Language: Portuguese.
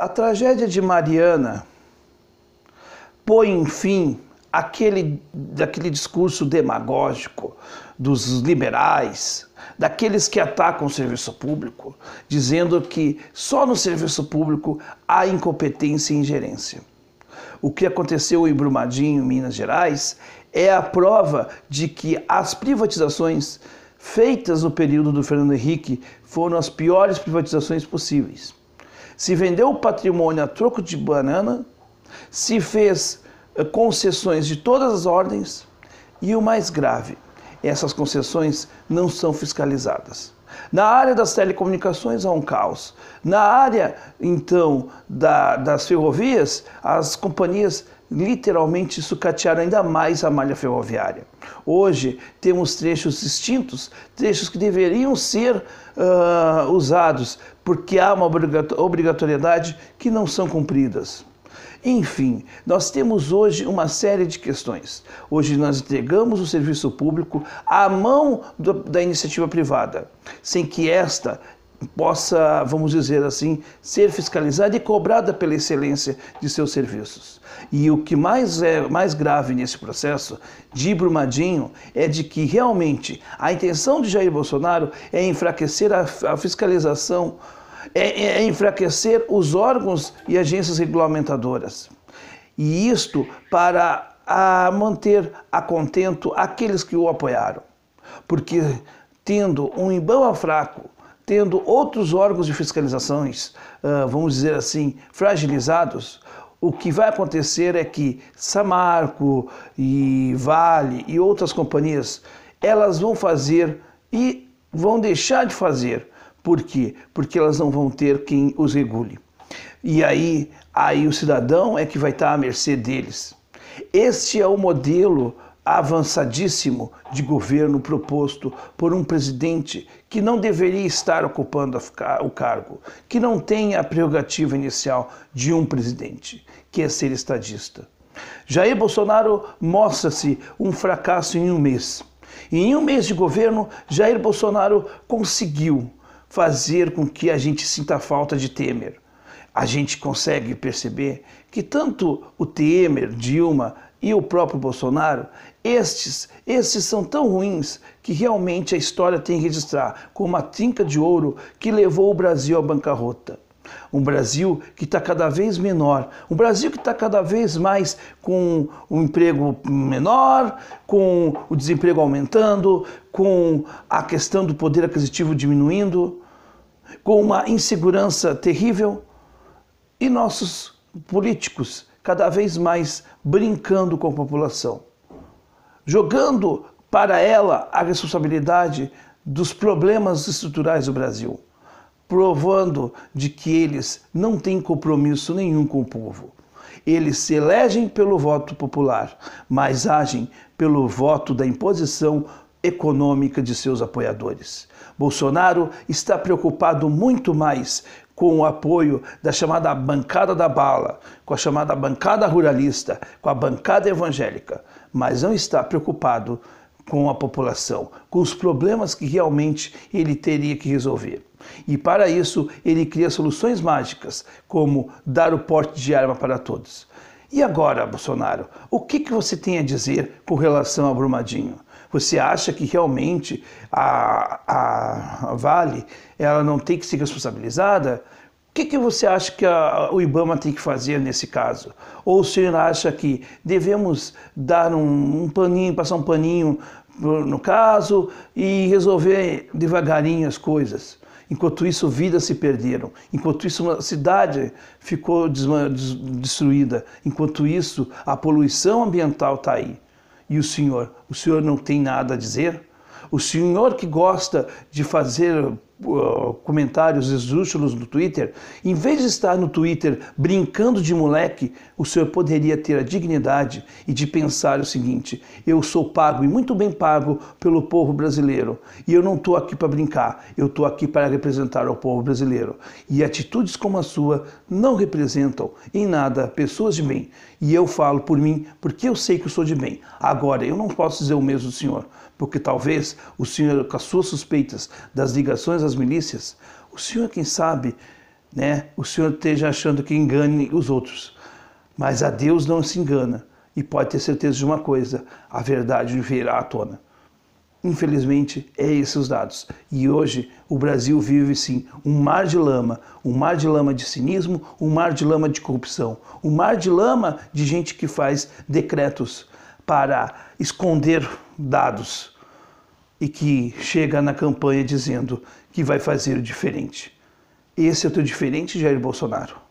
A tragédia de Mariana põe fim àquele, daquele discurso demagógico dos liberais, daqueles que atacam o serviço público, dizendo que só no serviço público há incompetência e ingerência. O que aconteceu em Brumadinho, Minas Gerais, é a prova de que as privatizações feitas no período do Fernando Henrique foram as piores privatizações possíveis se vendeu o patrimônio a troco de banana, se fez eh, concessões de todas as ordens e o mais grave, essas concessões não são fiscalizadas. Na área das telecomunicações há um caos. Na área, então, da, das ferrovias, as companhias literalmente sucatearam ainda mais a malha ferroviária. Hoje temos trechos extintos, trechos que deveriam ser uh, usados porque há uma obrigatoriedade que não são cumpridas. Enfim, nós temos hoje uma série de questões. Hoje nós entregamos o serviço público à mão do, da iniciativa privada, sem que esta possa, vamos dizer assim, ser fiscalizada e cobrada pela excelência de seus serviços. E o que mais é mais grave nesse processo de Brumadinho é de que realmente a intenção de Jair Bolsonaro é enfraquecer a, a fiscalização é, é, é enfraquecer os órgãos e agências regulamentadoras. E isto para a manter a contento aqueles que o apoiaram. Porque tendo um IBAMA fraco, tendo outros órgãos de fiscalizações, ah, vamos dizer assim, fragilizados, o que vai acontecer é que Samarco e Vale e outras companhias, elas vão fazer e vão deixar de fazer por quê? Porque elas não vão ter quem os regule. E aí, aí o cidadão é que vai estar à mercê deles. Este é o modelo avançadíssimo de governo proposto por um presidente que não deveria estar ocupando o cargo, que não tem a prerrogativa inicial de um presidente, que é ser estadista. Jair Bolsonaro mostra-se um fracasso em um mês. E em um mês de governo, Jair Bolsonaro conseguiu fazer com que a gente sinta falta de Temer. A gente consegue perceber que tanto o Temer, Dilma e o próprio Bolsonaro, estes, esses são tão ruins que realmente a história tem que registrar como uma trinca de ouro que levou o Brasil à bancarrota. Um Brasil que está cada vez menor, um Brasil que está cada vez mais com o um emprego menor, com o desemprego aumentando, com a questão do poder aquisitivo diminuindo com uma insegurança terrível e nossos políticos cada vez mais brincando com a população, jogando para ela a responsabilidade dos problemas estruturais do Brasil, provando de que eles não têm compromisso nenhum com o povo. Eles se elegem pelo voto popular, mas agem pelo voto da imposição econômica de seus apoiadores. Bolsonaro está preocupado muito mais com o apoio da chamada bancada da bala, com a chamada bancada ruralista, com a bancada evangélica, mas não está preocupado com a população, com os problemas que realmente ele teria que resolver. E para isso, ele cria soluções mágicas, como dar o porte de arma para todos. E agora, Bolsonaro, o que, que você tem a dizer com relação a Brumadinho? Você acha que realmente a, a Vale ela não tem que ser responsabilizada? O que, que, você acha que a, o IBAMA tem que fazer nesse caso? Ou o senhor acha que devemos dar um, um paninho, passar um paninho no caso e resolver devagarinho as coisas? Enquanto isso, vidas se perderam. Enquanto isso, uma cidade ficou destruída. Enquanto isso, a poluição ambiental está aí. E o senhor? O senhor não tem nada a dizer? O senhor que gosta de fazer ah, comentários esdrúxulos no Twitter, em vez de estar no Twitter brincando de moleque, o senhor poderia ter a dignidade e de pensar o seguinte: eu sou pago e muito bem pago pelo povo brasileiro e eu não estou aqui para brincar, eu estou aqui para representar o povo brasileiro. E atitudes como a sua não representam em nada pessoas de bem. E eu falo por mim porque eu sei que eu sou de bem. Agora, eu não posso dizer o mesmo do senhor, porque talvez o senhor, com as suas suspeitas das ligações às milícias, o senhor, quem sabe, né, o senhor esteja achando que engane os outros. Mas a Deus não se engana e pode ter certeza de uma coisa: a verdade virá à tona. Infelizmente, é esses os dados. E hoje o Brasil vive sim um mar de lama, um mar de lama de cinismo, um mar de lama de corrupção, um mar de lama de gente que faz decretos para esconder dados e que chega na campanha dizendo que vai fazer o diferente. Esse é o teu diferente, Jair Bolsonaro.